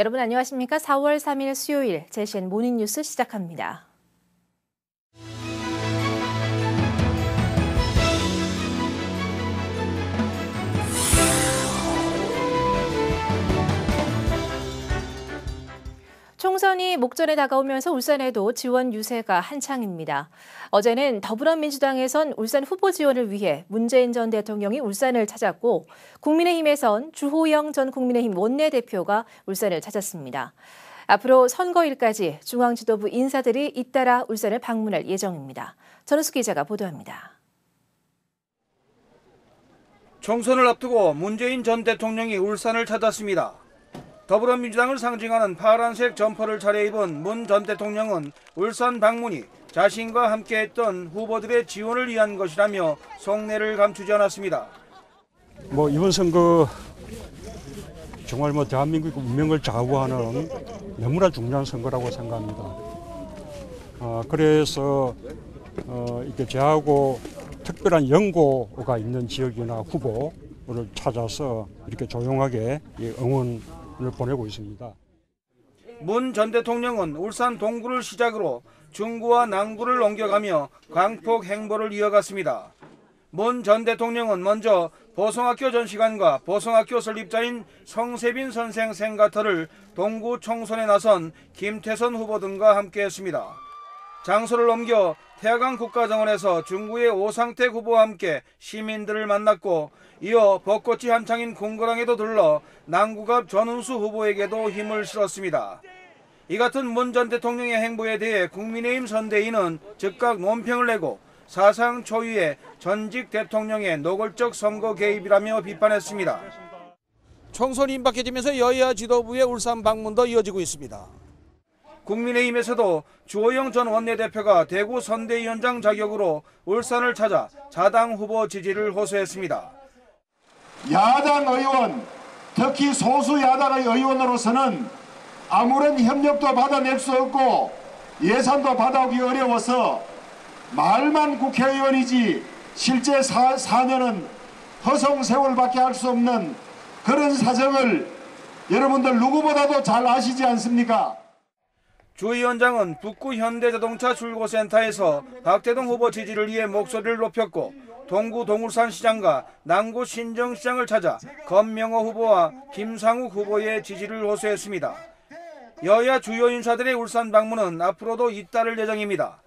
여러분 안녕하십니까? 4월 3일 수요일 제시엔 모닝뉴스 시작합니다. 총선이 목전에 다가오면서 울산에도 지원 유세가 한창입니다. 어제는 더불어민주당에선 울산 후보 지원을 위해 문재인 전 대통령이 울산을 찾았고 국민의힘에선 주호영 전 국민의힘 원내대표가 울산을 찾았습니다. 앞으로 선거일까지 중앙 지도부 인사들이 잇따라 울산을 방문할 예정입니다. 전우수 기자가 보도합니다. 총선을 앞두고 문재인 전 대통령이 울산을 찾았습니다. 더불어민주당을 상징하는 파란색 점퍼를 차려입은 문 전 대통령은 울산 방문이 자신과 함께했던 후보들의 지원을 위한 것이라며 속내를 감추지 않았습니다. 뭐 이번 선거 정말 뭐 대한민국 운명을 좌우하는 너무나 중요한 선거라고 생각합니다. 아, 그래서 어, 이렇게 저하고 특별한 연고가 있는 지역이나 후보를 찾아서 이렇게 조용하게 응원 보내고 있습니다. 문전 대통령은 울산 동구를 시작으로 중구와 남구를 옮겨가며 광폭 행보를 이어갔습니다. 문 전 대통령은 먼저 보성학교 전시관과 보성학교 설립자인 성세빈 선생 생가터를 동구 총선에 나선 김태선 후보 등과 함께했습니다. 장소를 옮겨 태화강 국가정원에서 중구의 오상태 후보와 함께 시민들을 만났고 이어 벚꽃이 한창인 공거랑에도 들러 남구갑 전운수 후보에게도 힘을 실었습니다. 이 같은 문 전 대통령의 행보에 대해 국민의힘 선대위는 즉각 논평을 내고 사상 초유의 전직 대통령의 노골적 선거 개입이라며 비판했습니다. 총선이 임박해지면서 여야 지도부의 울산 방문도 이어지고 있습니다. 국민의힘에서도 주호영 전 원내대표가 대구 선대위원장 자격으로 울산을 찾아 자당 후보 지지를 호소했습니다. 야당 의원, 특히 소수 야당의 의원으로서는 아무런 협력도 받아낼 수 없고 예산도 받아오기 어려워서 말만 국회의원이지 실제 사, 4년은 허송 세월밖에 할 수 없는 그런 사정을 여러분들 누구보다도 잘 아시지 않습니까? 주 위원장은 북구 현대자동차 출고센터에서 박대동 후보 지지를 위해 목소리를 높였고 동구 동울산 시장과 남구 신정시장을 찾아 건명호 후보와 김상욱 후보의 지지를 호소했습니다. 여야 주요 인사들의 울산 방문은 앞으로도 잇따를 예정입니다.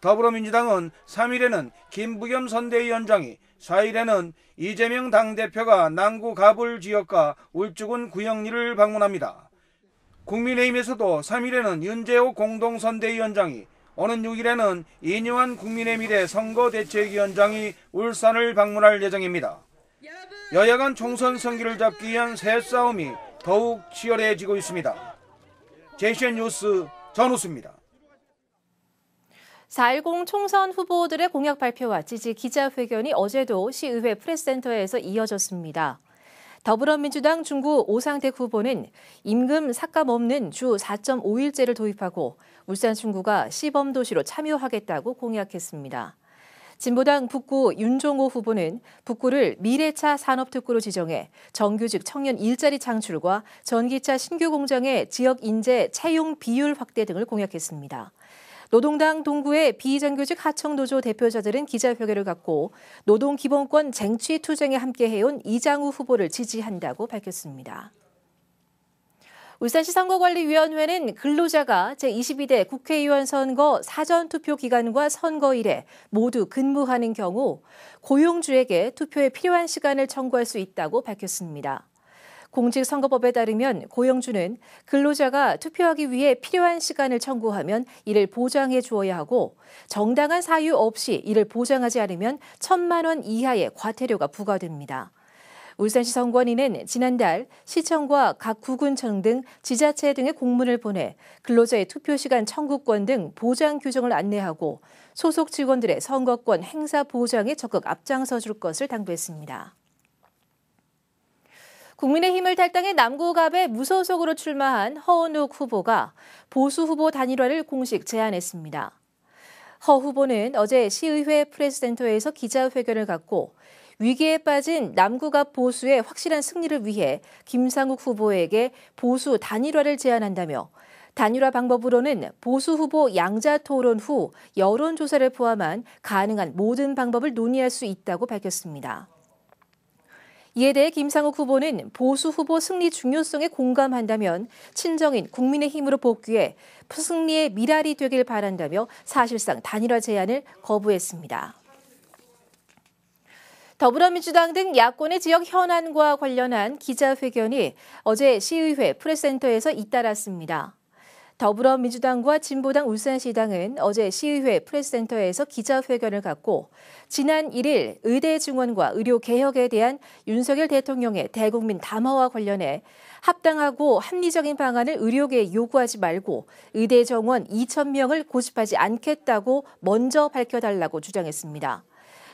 더불어민주당은 3일에는 김부겸 선대위원장이 4일에는 이재명 당대표가 남구 가불 지역과 울주군 구형리를 방문합니다. 국민의힘에서도 3일에는 윤재호 공동선대위원장이 오는 6일에는 이뉴한 국민의 미래 선거대책위원장이 울산을 방문할 예정입니다. 여야 간 총선 선기를 잡기 위한 새 싸움이 더욱 치열해지고 있습니다. 제시엔 뉴스 전우수입니다. 4.10 총선 후보들의 공약 발표와 지지 기자회견이 어제도 시의회 프레스센터에서 이어졌습니다. 더불어민주당 중구 오상태 후보는 임금 삭감 없는 주 4.5일제를 도입하고 울산 중구가 시범 도시로 참여하겠다고 공약했습니다. 진보당 북구 윤종호 후보는 북구를 미래차 산업특구로 지정해 정규직 청년 일자리 창출과 전기차 신규 공장의 지역 인재 채용 비율 확대 등을 공약했습니다. 노동당 동구의 비정규직 하청노조 대표자들은 기자회견을 갖고 노동기본권 쟁취 투쟁에 함께해온 이장우 후보를 지지한다고 밝혔습니다. 울산시 선거관리위원회는 근로자가 제22대 국회의원 선거 사전투표 기간과 선거일에 모두 근무하는 경우 고용주에게 투표에 필요한 시간을 청구할 수 있다고 밝혔습니다. 공직선거법에 따르면 고영주는 근로자가 투표하기 위해 필요한 시간을 청구하면 이를 보장해 주어야 하고 정당한 사유 없이 이를 보장하지 않으면 천만 원 이하의 과태료가 부과됩니다. 울산시 선관위는 지난달 시청과 각 구군청 등 지자체 등의 공문을 보내 근로자의 투표시간 청구권 등 보장 규정을 안내하고 소속 직원들의 선거권 행사 보장에 적극 앞장서 줄 것을 당부했습니다. 국민의힘을 탈당해 남구갑에 무소속으로 출마한 허은욱 후보가 보수 후보 단일화를 공식 제안했습니다. 허 후보는 어제 시의회 프레스센터에서 기자회견을 갖고 위기에 빠진 남구갑 보수의 확실한 승리를 위해 김상욱 후보에게 보수 단일화를 제안한다며 단일화 방법으로는 보수 후보 양자 토론 후 여론조사를 포함한 가능한 모든 방법을 논의할 수 있다고 밝혔습니다. 이에 대해 김상욱 후보는 보수 후보 승리 중요성에 공감한다면 친정인 국민의힘으로 복귀해 승리의 미랄이 되길 바란다며 사실상 단일화 제안을 거부했습니다. 더불어민주당 등 야권의 지역 현안과 관련한 기자회견이 어제 시의회 프레센터에서 잇따랐습니다. 더불어민주당과 진보당 울산시당은 어제 시의회 프레스센터에서 기자회견을 갖고 지난 1일 의대 증원과 의료 개혁에 대한 윤석열 대통령의 대국민 담화와 관련해 합당하고 합리적인 방안을 의료계에 요구하지 말고 의대 정원 2천명을 고집하지 않겠다고 먼저 밝혀달라고 주장했습니다.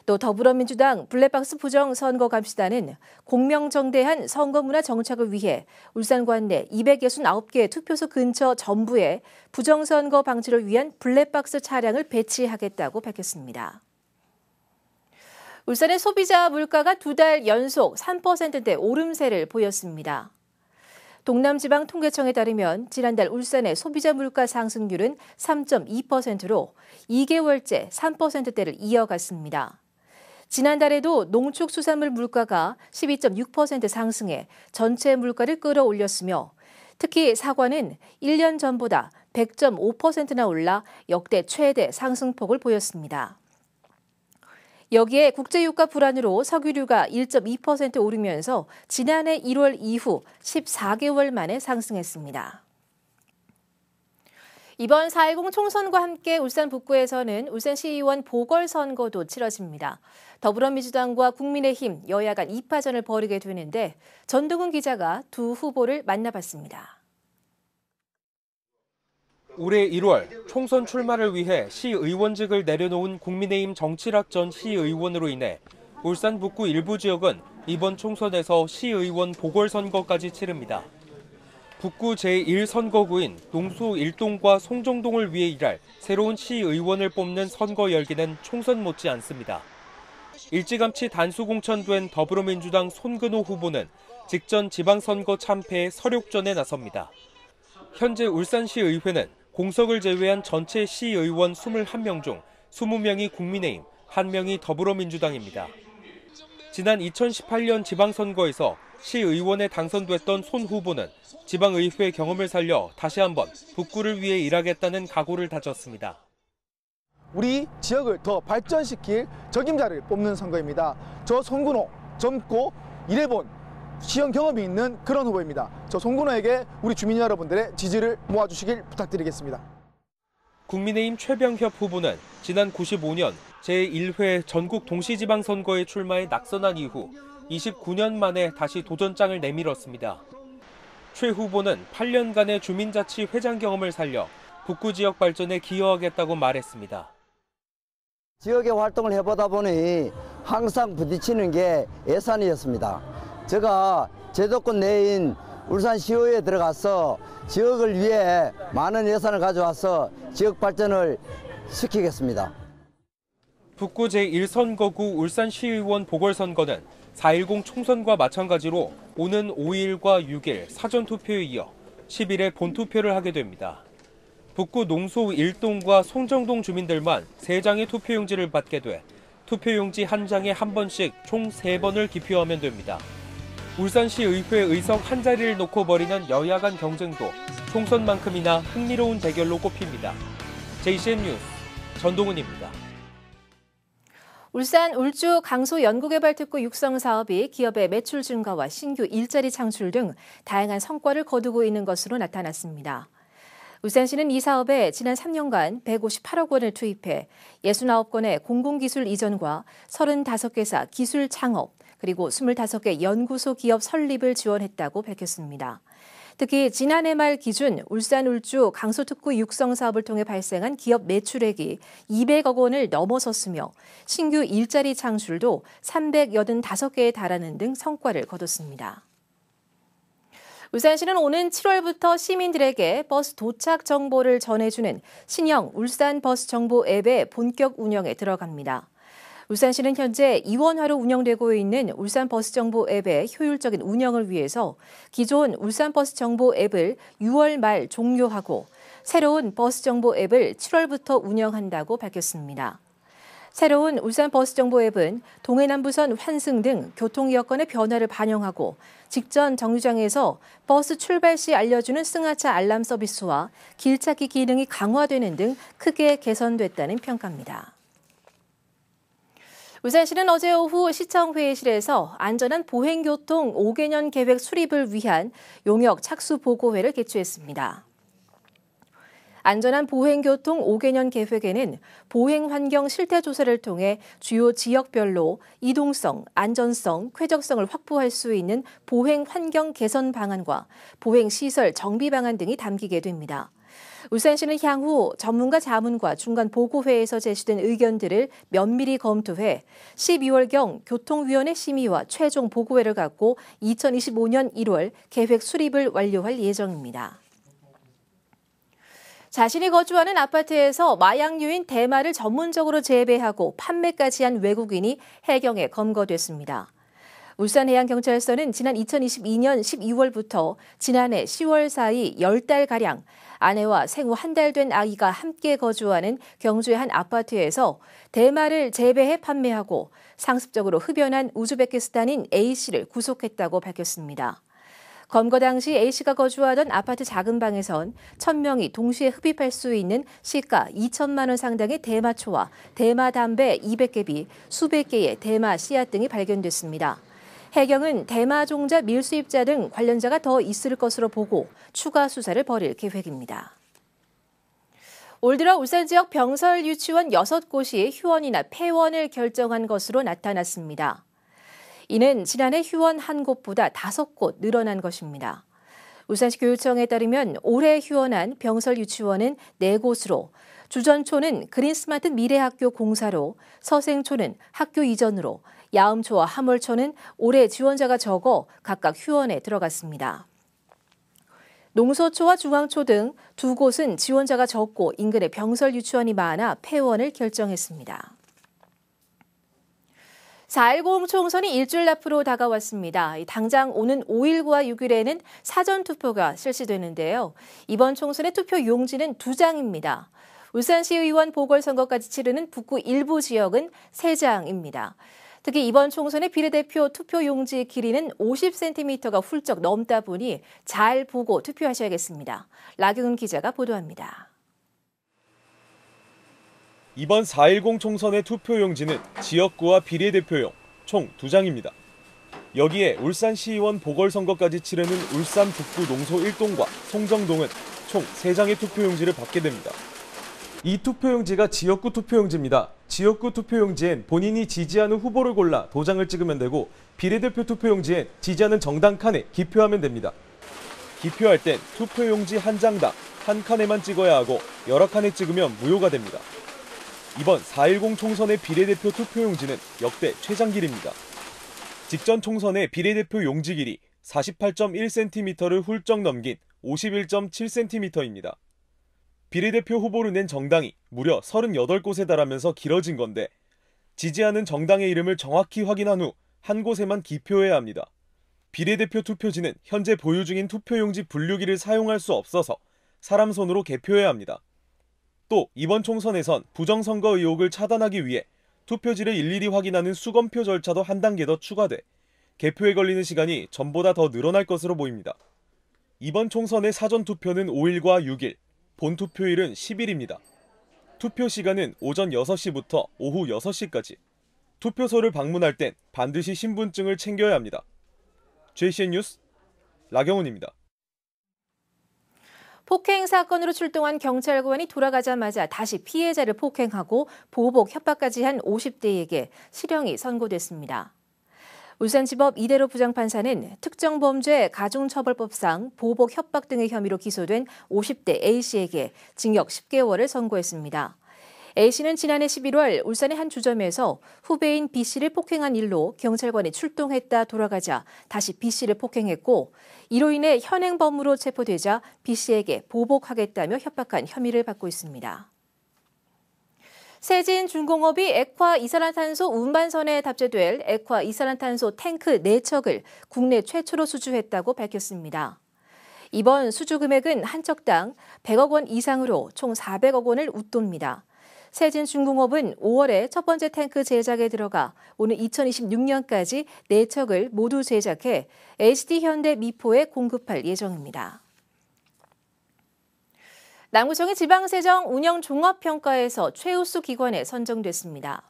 또 더불어민주당 블랙박스 부정 선거 감시단은 공명정대한 선거문화 정착을 위해 울산관 내 269개 투표소 근처 전부에 부정선거 방지를 위한 블랙박스 차량을 배치하겠다고 밝혔습니다. 울산의 소비자 물가가 두 달 연속 3%대 오름세를 보였습니다. 동남지방통계청에 따르면 지난달 울산의 소비자 물가 상승률은 3.2%로 2개월째 3%대를 이어갔습니다. 지난달에도 농축수산물 물가가 12.6% 상승해 전체 물가를 끌어올렸으며 특히 사과는 1년 전보다 100.5%나 올라 역대 최대 상승폭을 보였습니다. 여기에 국제유가 불안으로 석유류가 1.2% 오르면서 지난해 1월 이후 14개월 만에 상승했습니다. 이번 4.10 총선과 함께 울산 북구에서는 울산 시의원 보궐선거도 치러집니다. 더불어민주당과 국민의힘 여야 간 2파전을 벌이게 되는데 전동훈 기자가 두 후보를 만나봤습니다. 올해 1월 총선 출마를 위해 시의원직을 내려놓은 국민의힘 정치락 전 시의원으로 인해 울산 북구 일부 지역은 이번 총선에서 시의원 보궐선거까지 치릅니다. 북구 제1선거구인 농수 1동과 송정동을 위해 일할 새로운 시의원을 뽑는 선거 열기는 총선 못지 않습니다. 일찌감치 단수공천된 더불어민주당 손근호 후보는 직전 지방선거 참패에 서륙전에 나섭니다. 현재 울산시의회는 공석을 제외한 전체 시의원 21명 중 20명이 국민의힘, 1명이 더불어민주당입니다. 지난 2018년 지방선거에서 시의원에 당선됐던 손 후보는 지방의회 경험을 살려 다시 한번 북구를 위해 일하겠다는 각오를 다졌습니다. 우리 지역을 더 발전시킬 적임자를 뽑는 선거입니다. 저 송근호 젊고 일해본 시험 경험이 있는 그런 후보입니다. 저 송근호에게 우리 주민 여러분들의 지지를 모아주시길 부탁드리겠습니다. 국민의힘 최병협 후보는 지난 95년 제1회 전국 동시지방선거에 출마해 낙선한 이후 29년 만에 다시 도전장을 내밀었습니다. 최 후보는 8년간의 주민자치 회장 경험을 살려 북구 지역 발전에 기여하겠다고 말했습니다. 지역의 활동을 해보다 보니 항상 부딪히는 게 예산이었습니다. 제가 제도권 내인 울산시의회에 들어가서 지역을 위해 많은 예산을 가져와서 지역 발전을 시키겠습니다. 북구 제1선거구 울산시의원 보궐선거는 4.10 총선과 마찬가지로 오는 5일과 6일 사전투표에 이어 10일에 본투표를 하게 됩니다. 북구 농소 1동과 송정동 주민들만 3장의 투표용지를 받게 돼 투표용지 한 장에 한 번씩 총 3번을 기표하면 됩니다. 울산시 의회 의석 한 자리를 놓고 벌이는 여야 간 경쟁도 총선만큼이나 흥미로운 대결로 꼽힙니다. JCN 뉴스 전동훈입니다. 울산 울주 강소 연구개발특구 육성 사업이 기업의 매출 증가와 신규 일자리 창출 등 다양한 성과를 거두고 있는 것으로 나타났습니다. 울산시는 이 사업에 지난 3년간 158억 원을 투입해 69건의 공공기술 이전과 35개사 기술 창업 그리고 25개 연구소 기업 설립을 지원했다고 밝혔습니다. 특히 지난해 말 기준 울산 울주 강서특구 육성 사업을 통해 발생한 기업 매출액이 200억 원을 넘어섰으며 신규 일자리 창출도 385개에 달하는 등 성과를 거뒀습니다. 울산시는 오는 7월부터 시민들에게 버스 도착 정보를 전해주는 신형 울산 버스 정보 앱의 본격 운영에 들어갑니다. 울산시는 현재 이원화로 운영되고 있는 울산버스 정보 앱의 효율적인 운영을 위해서 기존 울산버스 정보 앱을 6월 말 종료하고 새로운 버스 정보 앱을 7월부터 운영한다고 밝혔습니다. 새로운 울산 버스 정보 앱은 동해남부선 환승 등 교통 여건의 변화를 반영하고 직전 정류장에서 버스 출발 시 알려주는 승하차 알람 서비스와 길찾기 기능이 강화되는 등 크게 개선됐다는 평가입니다. 부산시는 어제 오후 시청회의실에서 안전한 보행교통 5개년 계획 수립을 위한 용역 착수 보고회를 개최했습니다. 안전한 보행교통 5개년 계획에는 보행환경 실태조사를 통해 주요 지역별로 이동성, 안전성, 쾌적성을 확보할 수 있는 보행환경 개선 방안과 보행시설 정비 방안 등이 담기게 됩니다. 울산시는 향후 전문가 자문과 중간 보고회에서 제시된 의견들을 면밀히 검토해 12월경 교통위원회 심의와 최종 보고회를 갖고 2025년 1월 계획 수립을 완료할 예정입니다. 자신이 거주하는 아파트에서 마약류인 대마를 전문적으로 재배하고 판매까지 한 외국인이 해경에 검거됐습니다. 울산해양경찰서는 지난 2022년 12월부터 지난해 10월 사이 10달가량 아내와 생후 한 달 된 아이가 함께 거주하는 경주의 한 아파트에서 대마를 재배해 판매하고 상습적으로 흡연한 우즈베키스탄인 A씨를 구속했다고 밝혔습니다. 검거 당시 A씨가 거주하던 아파트 작은 방에선 1000명이 동시에 흡입할 수 있는 시가 2천만 원 상당의 대마초와 대마 담배 200개비, 수백 개의 대마 씨앗 등이 발견됐습니다. 해경은 대마종자 밀수입자 등 관련자가 더 있을 것으로 보고 추가 수사를 벌일 계획입니다. 올 들어 울산 지역 병설 유치원 6곳이 휴원이나 폐원을 결정한 것으로 나타났습니다. 이는 지난해 휴원 한 곳보다 5곳 늘어난 것입니다. 울산시 교육청에 따르면 올해 휴원한 병설 유치원은 4곳으로 주전초는 그린스마트 미래학교 공사로, 서생초는 학교 이전으로, 야음초와 하물초는 올해 지원자가 적어 각각 휴원에 들어갔습니다. 농서초와 중앙초 등 두 곳은 지원자가 적고 인근에 병설 유치원이 많아 폐원을 결정했습니다. 4.19 홍총선이 일주일 앞으로 다가왔습니다. 당장 오는 5일과 6일에는 사전투표가 실시되는데요. 이번 총선의 투표 용지는 두 장입니다. 울산시의원 보궐선거까지 치르는 북구 일부 지역은 세장입니다 특히 이번 총선의 비례대표 투표 용지 길이는 50cm가 훌쩍 넘다 보니 잘 보고 투표하셔야겠습니다. 라경훈 기자가 보도합니다. 이번 4.10 총선의 투표 용지는 지역구와 비례대표용 총 2장입니다. 여기에 울산시의원 보궐선거까지 치르는 울산 북구 농소 1동과 송정동은 총 3장의 투표용지를 받게 됩니다. 이 투표용지가 지역구 투표용지입니다. 지역구 투표용지엔 본인이 지지하는 후보를 골라 도장을 찍으면 되고 비례대표 투표용지엔 지지하는 정당 칸에 기표하면 됩니다. 기표할 땐 투표용지 한 장당 한 칸에만 찍어야 하고 여러 칸에 찍으면 무효가 됩니다. 이번 4.10 총선의 비례대표 투표용지는 역대 최장 길입니다. 직전 총선의 비례대표 용지 길이 48.1cm를 훌쩍 넘긴 51.7cm입니다. 비례대표 후보를 낸 정당이 무려 38곳에 달하면서 길어진 건데 지지하는 정당의 이름을 정확히 확인한 후 한 곳에만 기표해야 합니다. 비례대표 투표지는 현재 보유 중인 투표용지 분류기를 사용할 수 없어서 사람 손으로 개표해야 합니다. 또 이번 총선에선 부정선거 의혹을 차단하기 위해 투표지를 일일이 확인하는 수검표 절차도 한 단계 더 추가돼 개표에 걸리는 시간이 전보다 더 늘어날 것으로 보입니다. 이번 총선의 사전투표는 5일과 6일, 본투표일은 10일입니다. 투표 시간은 오전 6시부터 오후 6시까지. 투표소를 방문할 땐 반드시 신분증을 챙겨야 합니다. JCN 뉴스 라경훈입니다. 폭행 사건으로 출동한 경찰관이 돌아가자마자 다시 피해자를 폭행하고 보복 협박까지 한 50대에게 실형이 선고됐습니다. 울산지법 이대로 부장판사는 특정범죄 가중처벌법상 보복 협박 등의 혐의로 기소된 50대 A씨에게 징역 10개월을 선고했습니다. A씨는 지난해 11월 울산의 한 주점에서 후배인 B씨를 폭행한 일로 경찰관이 출동했다 돌아가자 다시 B씨를 폭행했고 이로 인해 현행범으로 체포되자 B씨에게 보복하겠다며 협박한 혐의를 받고 있습니다. 세진중공업이 액화 이산화탄소 운반선에 탑재될 액화 이산화탄소 탱크 4척을 국내 최초로 수주했다고 밝혔습니다. 이번 수주 금액은 한 척당 100억 원 이상으로 총 400억 원을 웃돕니다. 세진중공업은 5월에 첫 번째 탱크 제작에 들어가 오늘 2026년까지 4척을 모두 제작해 HD 현대 미포에 공급할 예정입니다. 남구청의 지방세정 운영 종합평가에서 최우수 기관에 선정됐습니다.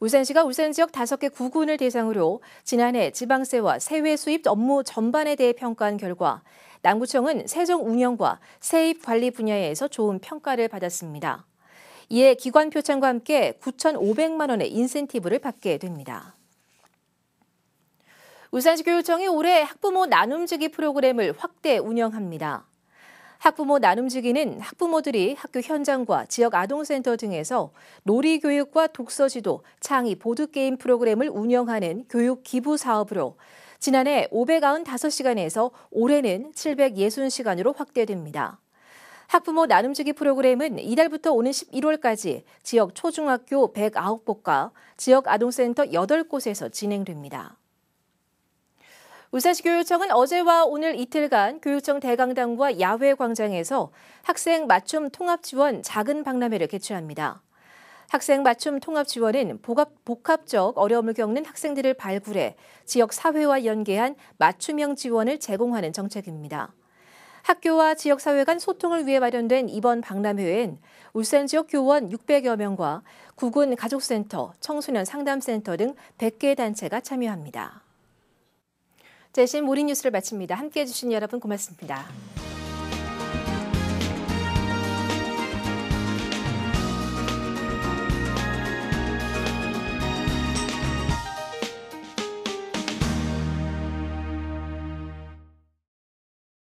울산시가 울산 지역 5개 구군을 대상으로 지난해 지방세와 세외 수입 업무 전반에 대해 평가한 결과 남구청은 세정 운영과 세입 관리 분야에서 좋은 평가를 받았습니다. 이에 기관 표창과 함께 9,500만 원의 인센티브를 받게 됩니다. 울산시 교육청이 올해 학부모 나눔주기 프로그램을 확대 운영합니다. 학부모 나눔지기는 학부모들이 학교 현장과 지역 아동센터 등에서 놀이교육과 독서지도, 창의 보드게임 프로그램을 운영하는 교육 기부 사업으로 지난해 595시간에서 올해는 760시간으로 확대됩니다. 학부모 나눔주기 프로그램은 이달부터 오는 11월까지 지역 초중학교 109곳과 지역 아동센터 8곳에서 진행됩니다. 울산시교육청은 어제와 오늘 이틀간 교육청 대강당과 야외 광장에서 학생 맞춤 통합 지원 작은 박람회를 개최합니다. 학생 맞춤 통합 지원은 복합, 적 어려움을 겪는 학생들을 발굴해 지역 사회와 연계한 맞춤형 지원을 제공하는 정책입니다. 학교와 지역사회 간 소통을 위해 마련된 이번 박람회엔 울산 지역 교원 600여 명과 구군 가족센터, 청소년 상담센터 등 100개 단체가 참여합니다. 제신 모리 뉴스를 마칩니다. 함께해 주신 여러분 고맙습니다.